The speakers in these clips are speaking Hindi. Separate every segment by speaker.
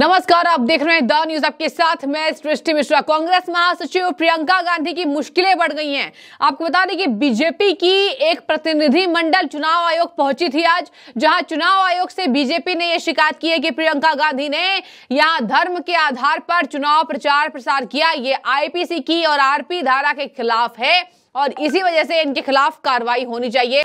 Speaker 1: नमस्कार आप देख रहे हैं द न्यूज आपके साथ मैं सृष्टि मिश्रा कांग्रेस महासचिव प्रियंका गांधी की मुश्किलें बढ़ गई हैं आपको बता दें कि बीजेपी की एक प्रतिनिधि मंडल चुनाव आयोग पहुंची थी आज जहां चुनाव आयोग से बीजेपी ने यह शिकायत की है कि प्रियंका गांधी ने यहां धर्म के आधार पर चुनाव प्रचार प्रसार किया ये आईपीसी की और आरपी धारा के खिलाफ है और इसी वजह से इनके खिलाफ कार्रवाई होनी चाहिए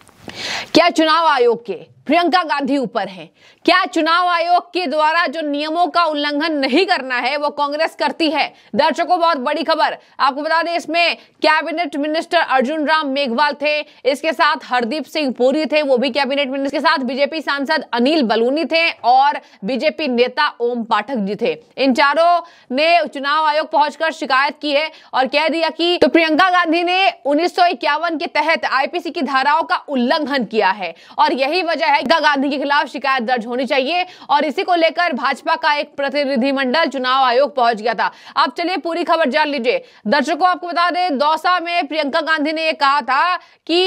Speaker 1: क्या चुनाव आयोग के प्रियंका गांधी ऊपर है क्या चुनाव आयोग के द्वारा जो नियमों का उल्लंघन नहीं करना है वो कांग्रेस करती है दर्शकों बहुत बड़ी खबर आपको बता दें इसमें कैबिनेट मिनिस्टर अर्जुन राम मेघवाल थे इसके साथ हरदीप सिंह पुरी थे वो भी कैबिनेट मिनिस्टर के साथ बीजेपी सांसद अनिल बलूनी थे और बीजेपी नेता ओम पाठक जी थे इन चारों ने चुनाव आयोग पहुंचकर शिकायत की है और कह दिया कि तो प्रियंका गांधी ने उन्नीस के तहत आईपीसी की धाराओं का उल्लंघन किया है और यही वजह है गांधी के खिलाफ शिकायत दर्ज होनी चाहिए और इसी को लेकर भाजपा का एक प्रतिनिधिमंडल चुनाव आयोग पहुंच गया था अब चलिए पूरी खबर जान लीजिए दर्शकों आपको बता दें दौसा में प्रियंका गांधी ने यह कहा था कि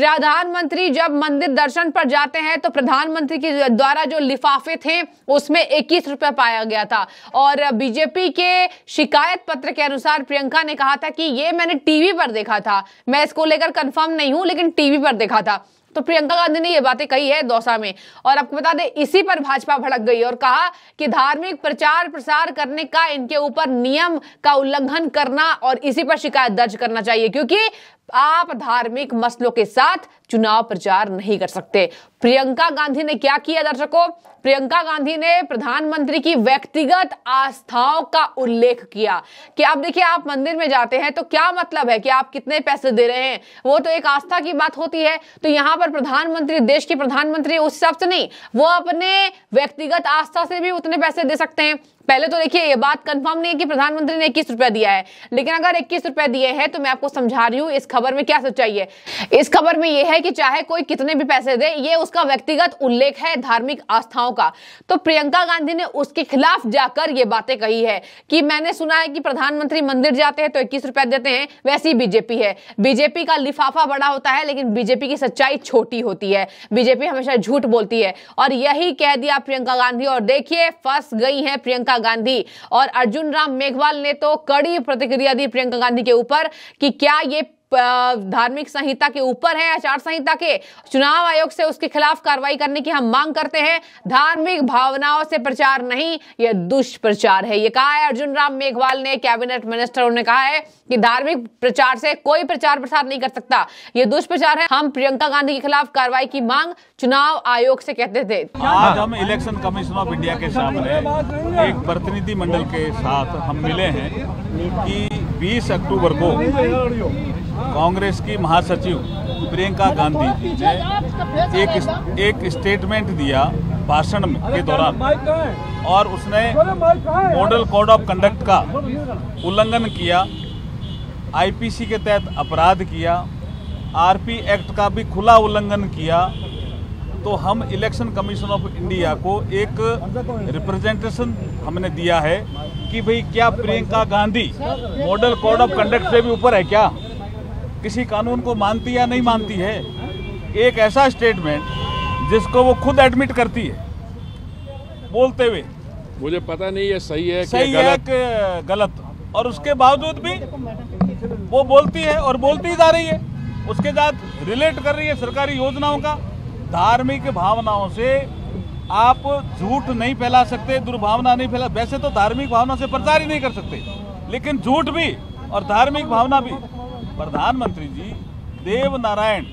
Speaker 1: प्रधानमंत्री जब मंदिर दर्शन पर जाते हैं तो प्रधानमंत्री के द्वारा जो लिफाफे थे उसमें इक्कीस रुपए पाया गया था और बीजेपी के शिकायत पत्र के अनुसार प्रियंका ने कहा था कि ये मैंने टीवी पर देखा था मैं इसको लेकर कंफर्म नहीं हूं लेकिन टीवी पर देखा था तो प्रियंका गांधी ने ये बातें कही है दौसा में और आपको बता दें इसी पर भाजपा भड़क गई और कहा कि धार्मिक प्रचार प्रसार करने का इनके ऊपर नियम का उल्लंघन करना और इसी पर शिकायत दर्ज करना चाहिए क्योंकि आप धार्मिक मसलों के साथ चुनाव प्रचार नहीं कर सकते प्रियंका गांधी ने क्या किया दर्शकों प्रियंका गांधी ने प्रधानमंत्री की व्यक्तिगत आस्थाओं का उल्लेख किया कि आप देखिए आप मंदिर में जाते हैं तो क्या मतलब है कि आप कितने पैसे दे रहे हैं वो तो एक आस्था की बात होती है तो यहाँ पर प्रधानमंत्री देश के प्रधानमंत्री उस हिसाब से नहीं वो अपने व्यक्तिगत आस्था से भी उतने पैसे दे सकते हैं पहले तो देखिए ये बात कंफर्म नहीं है कि प्रधानमंत्री ने इक्कीस रुपया दिया है लेकिन अगर इक्कीस रुपया दिए हैं तो मैं आपको समझा रही हूँ इस खबर में क्या सच्चाई है इस खबर में यह है कि चाहे कोई कितने भी पैसे दे ये उसका व्यक्तिगत उल्लेख है धार्मिक आस्थाओं का तो प्रियंका गांधी ने उसके खिलाफ जाकर ये बातें कही है कि मैंने सुना है कि प्रधानमंत्री मंदिर जाते हैं तो इक्कीस रुपया देते हैं वैसी बीजेपी है बीजेपी का लिफाफा बड़ा होता है लेकिन बीजेपी की सच्चाई छोटी होती है बीजेपी हमेशा झूठ बोलती है और यही कह दिया प्रियंका गांधी और देखिए फंस गई है प्रियंका प्रियंका गांधी और अर्जुन राम मेघवाल ने तो कड़ी प्रतिक्रिया दी प्रियंका गांधी के ऊपर कि क्या ये धार्मिक संहिता के ऊपर है आचार संहिता के चुनाव आयोग से उसके खिलाफ कार्रवाई करने की हम मांग करते हैं धार्मिक भावनाओं से प्रचार नहीं यह दुष्प्रचार है यह कहा है अर्जुन राम मेघवाल ने कैबिनेट मिनिस्टर ने कहा है कि धार्मिक प्रचार से कोई प्रचार प्रसार नहीं कर सकता ये दुष्प्रचार है हम प्रियंका गांधी के खिलाफ कार्रवाई की मांग चुनाव आयोग से कहते थे आज
Speaker 2: हम इलेक्शन कमीशन ऑफ इंडिया के सामने एक प्रतिनिधि मंडल के साथ हम मिले हैं कि 20 अक्टूबर को कांग्रेस की महासचिव प्रियंका गांधी जी
Speaker 1: ने
Speaker 2: एक एक स्टेटमेंट दिया भाषण के दौरान और उसने मॉडल कोड ऑफ कंडक्ट का उल्लंघन किया आईपीसी के तहत अपराध किया आरपी एक्ट का भी खुला उल्लंघन किया तो हम इलेक्शन कमीशन ऑफ इंडिया को एक रिप्रेजेंटेशन हमने दिया है कि भाई क्या Priyanka Gandhi model code of conduct से भी ऊपर है क्या किसी कानून को मानती या नहीं मानती है एक ऐसा स्टेटमेंट जिसको वो खुद एडमिट करती है बोलते हुए मुझे पता नहीं है सही है सही गलत? है कि गलत और उसके बावजूद भी वो बोलती है और बोलती जा रही है उसके साथ रिलेट कर रही है सरकारी योजनाओं का धार्मिक भावनाओं से आप झूठ नहीं फैला सकते दुर्भावना नहीं फैला वैसे तो धार्मिक भावना से प्रचार ही नहीं कर सकते लेकिन झूठ भी और धार्मिक भावना भी प्रधानमंत्री जी देव नारायण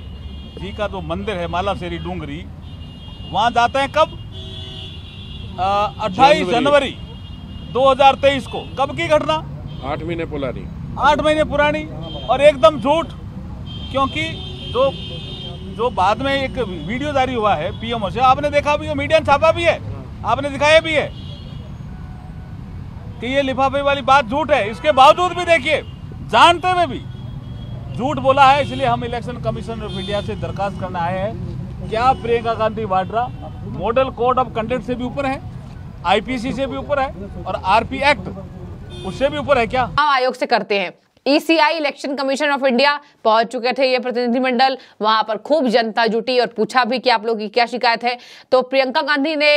Speaker 2: जी का जो मंदिर है माला डूंगरी वहां जाते हैं कब अट्ठाईस जनवरी 2023 को कब की घटना आठ महीने पुरानी आठ महीने पुरानी और एकदम झूठ क्योंकि जो जो बाद में एक वीडियो जारी हुआ है पीएमओ से आपने देखा भी है मीडिया ने छापा भी है आपने दिखाया भी है कि ये लिफाफे वाली बात झूठ है इसके बावजूद भी देखिए जानते हुए भी झूठ बोला है इसलिए हम इलेक्शन कमीशन ऑफ इंडिया से दरखास्त करने आए हैं क्या Priyanka Gandhi Vadra model code of conduct से भी ऊपर है आईपीसी से भी ऊपर है और आरपी एक्ट उससे भी ऊपर है क्या
Speaker 1: आयोग से करते हैं ECI election commission of India पहुंच चुके थे ये प्रतिनिधिमंडल वहां पर खूब जनता जुटी और पूछा भी कि आप लोगों की क्या शिकायत है तो प्रियंका गांधी ने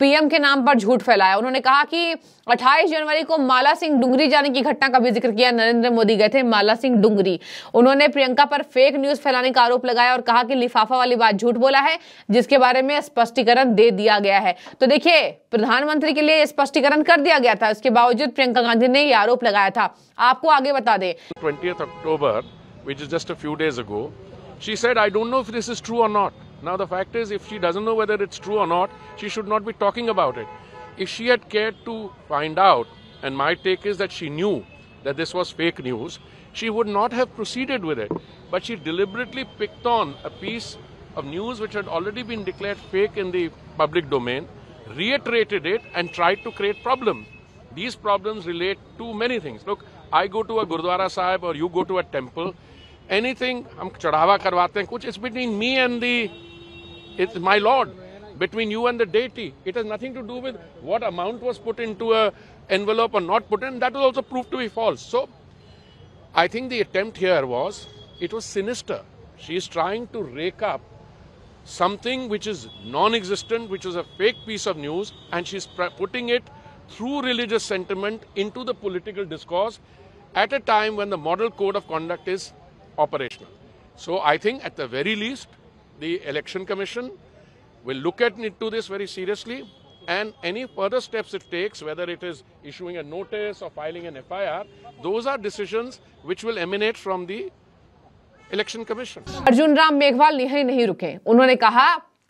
Speaker 1: पीएम के नाम पर झूठ फैलाया उन्होंने कहा कि 28 जनवरी को माला सिंह डुंगरी जाने की घटना का भी जिक्र किया नरेंद्र मोदी गए थे माला सिंह डुंगरी उन्होंने प्रियंका पर फेक न्यूज फैलाने का आरोप लगाया और कहा कि लिफाफा वाली बात झूठ बोला है जिसके बारे में स्पष्टीकरण दे दिया गया है तो देखिये प्रधानमंत्री के लिए स्पष्टीकरण कर दिया गया था उसके बावजूद प्रियंका गांधी ने यह आरोप लगाया था आपको आगे बता
Speaker 3: 20th October, which is just a few days ago she said i don't know if this is true or not now the fact is if she doesn't know whether it's true or not she should not be talking about it if she had cared to find out and my take is that she knew that this was fake news she would not have proceeded with it but she deliberately picked on a piece of news which had already been declared fake in the public domain reiterated it and tried to create problems these problems relate to many things. Look, I go to a Gurdwara Sahib or you go to a temple, anything, हम चढ़ावा it's between me and the, it's my Lord, between you and the deity. It has nothing to do with what amount was put into a envelope or not put in. That was also proved to be false. So, I think the attempt here was, it was sinister. She is trying to rake up something which is non-existent, which is a fake piece of news, and she's putting it through religious sentiment into the political discourse at a time when the model code of conduct is operational. So I think at the very least, the election commission will look at into this very seriously and any further steps it takes, whether it is issuing a notice or filing an FIR, those are decisions which will emanate from the election commission Arjun
Speaker 1: Ram Meghwal यही नहीं रुके उन्होंने कहा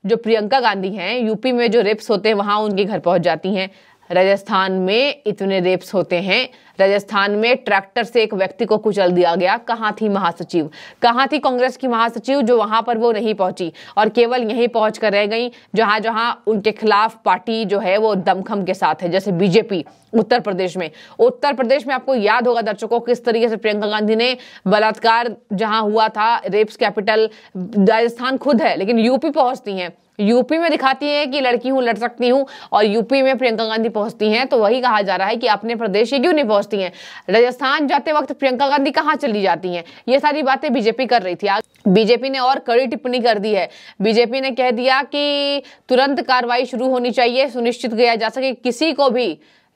Speaker 1: जो प्रियंका गांधी हैं यूपी में जो रेप्स होते हैं वहां उनके घर पहुंच जाती हैं राजस्थान में इतने रेप्स होते हैं राजस्थान में ट्रैक्टर से एक व्यक्ति को कुचल दिया गया कहाँ थी महासचिव कहाँ थी कांग्रेस की महासचिव जो वहां पर वो नहीं पहुंची और केवल यहीं पहुंच कर रह गई जहां जहां उनके खिलाफ पार्टी जो है वो दमखम के साथ है जैसे बीजेपी उत्तर प्रदेश में उत्तर प्रदेश में आपको याद होगा दर्शकों किस तरीके से प्रियंका गांधी ने बलात्कार जहां हुआ था रेप्स कैपिटल राजस्थान खुद है लेकिन यूपी पहुंचती हैं यूपी में दिखाती है कि लड़की हूं लड़ सकती हूं और यूपी में प्रियंका गांधी पहुंचती हैं तो वही कहा जा रहा है कि अपने प्रदेश क्यों नहीं पहुंचती पहुंचती हैं राजस्थान जाते वक्त प्रियंका गांधी कहाँ चली जाती हैं ये सारी बातें बीजेपी कर रही थी बीजेपी ने और कड़ी टिप्पणी कर दी है बीजेपी ने कह दिया कि तुरंत कार्रवाई शुरू होनी चाहिए सुनिश्चित किया जा सके किसी को भी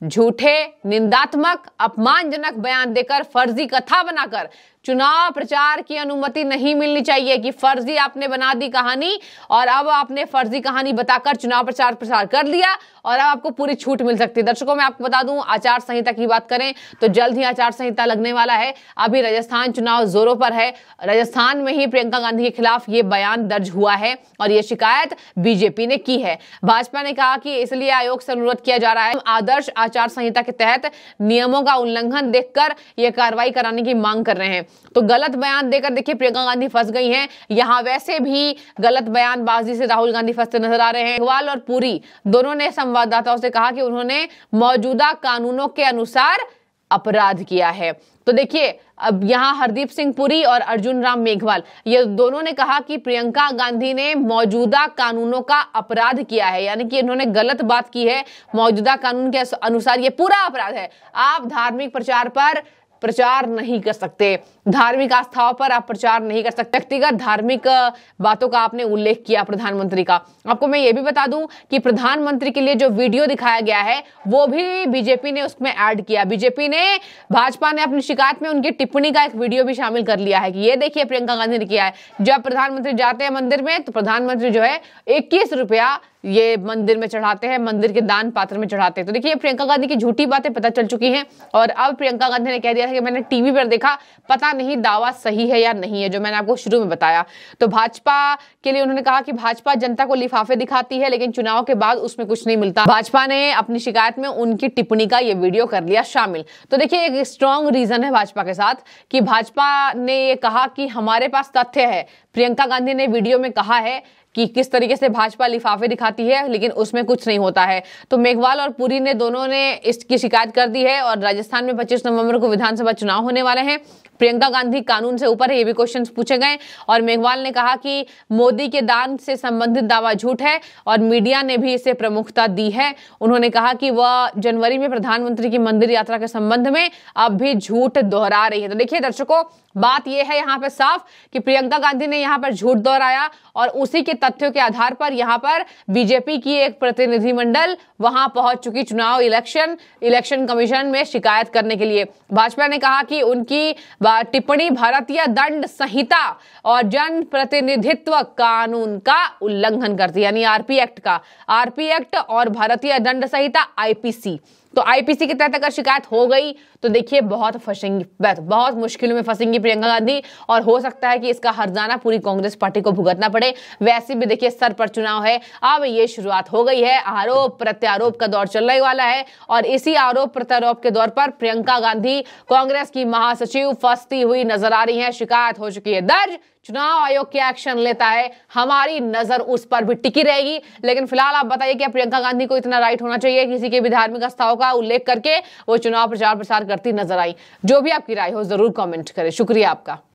Speaker 1: झूठे निंदात्मक अपमानजनक बयान देकर फर्जी कथा बनाकर चुनाव प्रचार की अनुमति नहीं मिलनी चाहिए कि फर्जी आपने बना दी कहानी और अब आपने फर्जी कहानी बताकर चुनाव प्रचार प्रसार कर लिया और अब आपको पूरी छूट मिल सकती है दर्शकों मैं आपको बता दूं आचार संहिता की बात करें तो जल्द ही आचार संहिता लगने वाला है अभी राजस्थान चुनाव जोरों पर है राजस्थान में ही प्रियंका गांधी के खिलाफ ये बयान दर्ज हुआ है और ये शिकायत बीजेपी ने की है भाजपा ने कहा कि इसलिए आयोग से अनुरोध किया जा रहा है आदर्श आचार संहिता के तहत नियमों का उल्लंघन देखकर यह कार्रवाई कराने की मांग कर रहे हैं तो गलत बयान देकर देखिए प्रियंका गांधी फंस गई हैं यहां वैसे भी गलत बयानबाजी से राहुल गांधी फंसते नजर आ रहे हैं अग्रवाल और पुरी दोनों ने संवाददाताओं से कहा कि उन्होंने मौजूदा कानूनों के अनुसार अपराध किया है तो देखिए अब यहां हरदीप सिंह पुरी और अर्जुन राम मेघवाल ये दोनों ने कहा कि प्रियंका गांधी ने मौजूदा कानूनों का अपराध किया है यानी कि इन्होंने गलत बात की है मौजूदा कानून के अनुसार ये पूरा अपराध है आप धार्मिक प्रचार पर प्रचार नहीं कर सकते धार्मिक आस्थाओं पर आप प्रचार नहीं कर सकते व्यक्तिगत धार्मिक बातों का आपने उल्लेख किया प्रधानमंत्री का आपको मैं ये भी बता दूं कि प्रधानमंत्री के लिए जो वीडियो दिखाया गया है वो भी बीजेपी ने उसमें ऐड किया बीजेपी ने भाजपा ने अपनी शिकायत में उनकी टिप्पणी का एक वीडियो भी शामिल कर लिया है कि ये देखिए प्रियंका गांधी ने किया है जब प्रधानमंत्री जाते हैं मंदिर में तो प्रधानमंत्री जो है इक्कीस रुपया ये मंदिर में चढ़ाते हैं मंदिर के दान पात्र में चढ़ाते हैं तो देखिए प्रियंका गांधी की झूठी बातें पता चल चुकी हैं और अब प्रियंका गांधी ने कह दिया था कि मैंने टीवी पर देखा पता नहीं दावा सही है या नहीं है जो मैंने आपको शुरू में बताया तो भाजपा के लिए उन्होंने कहा कि भाजपा जनता को लिफाफे दिखाती है लेकिन चुनाव के बाद उसमें कुछ नहीं मिलता भाजपा ने अपनी शिकायत में उनकी टिप्पणी का ये वीडियो कर लिया शामिल तो देखिये एक स्ट्रांग रीजन है भाजपा के साथ कि भाजपा ने ये कहा कि हमारे पास तथ्य है प्रियंका गांधी ने वीडियो में कहा है कि किस तरीके से भाजपा लिफाफे दिखाती है लेकिन उसमें कुछ नहीं होता है तो मेघवाल और पुरी ने दोनों ने इसकी शिकायत कर दी है और राजस्थान में 25 नवंबर को विधानसभा चुनाव होने वाले हैं प्रियंका गांधी कानून से ऊपर है ये भी क्वेश्चन पूछे गए और मेघवाल ने कहा कि मोदी के दान से संबंधित दावा झूठ है और मीडिया ने भी इसे प्रमुखता दी है उन्होंने कहा कि वह जनवरी में प्रधानमंत्री की मंदिर यात्रा के संबंध में अब भी झूठ दोहरा रही है तो देखिए दर्शकों बात यह है यहाँ पर साफ कि प्रियंका गांधी ने यहाँ पर झूठ दोहराया और उसी के तथ्यों के आधार पर यहाँ पर बीजेपी की एक प्रतिनिधिमंडल वहां पहुंच चुकी चुनाव इलेक्शन इलेक्शन कमीशन में शिकायत करने के लिए भाजपा ने कहा कि उनकी टिप्पणी भारतीय दंड संहिता और जन प्रतिनिधित्व कानून का उल्लंघन करती है यानी आरपी एक्ट का आरपी एक्ट और भारतीय दंड संहिता आईपीसी तो आईपीसी के तहत अगर शिकायत हो गई तो देखिए बहुत फंसेंगी बहुत मुश्किलों में फंसेंगी प्रियंका गांधी और हो सकता है कि इसका हरजाना पूरी कांग्रेस पार्टी को भुगतना पड़े वैसे भी देखिए सर पर चुनाव है अब ये शुरुआत हो गई है आरोप प्रत्यारोप का दौर चलने वाला है और इसी आरोप प्रत्यारोप के दौर पर प्रियंका गांधी कांग्रेस की महासचिव फंसती हुई नजर आ रही है शिकायत हो चुकी है दर्ज चुनाव आयोग क्या एक्शन लेता है हमारी नजर उस पर भी टिकी रहेगी लेकिन फिलहाल आप बताइए कि प्रियंका गांधी को इतना राइट होना चाहिए किसी के भी धार्मिक आस्थाओं का उल्लेख करके वो चुनाव प्रचार प्रसार करती नजर आई जो भी आपकी राय हो जरूर कॉमेंट करें शुक्रिया आपका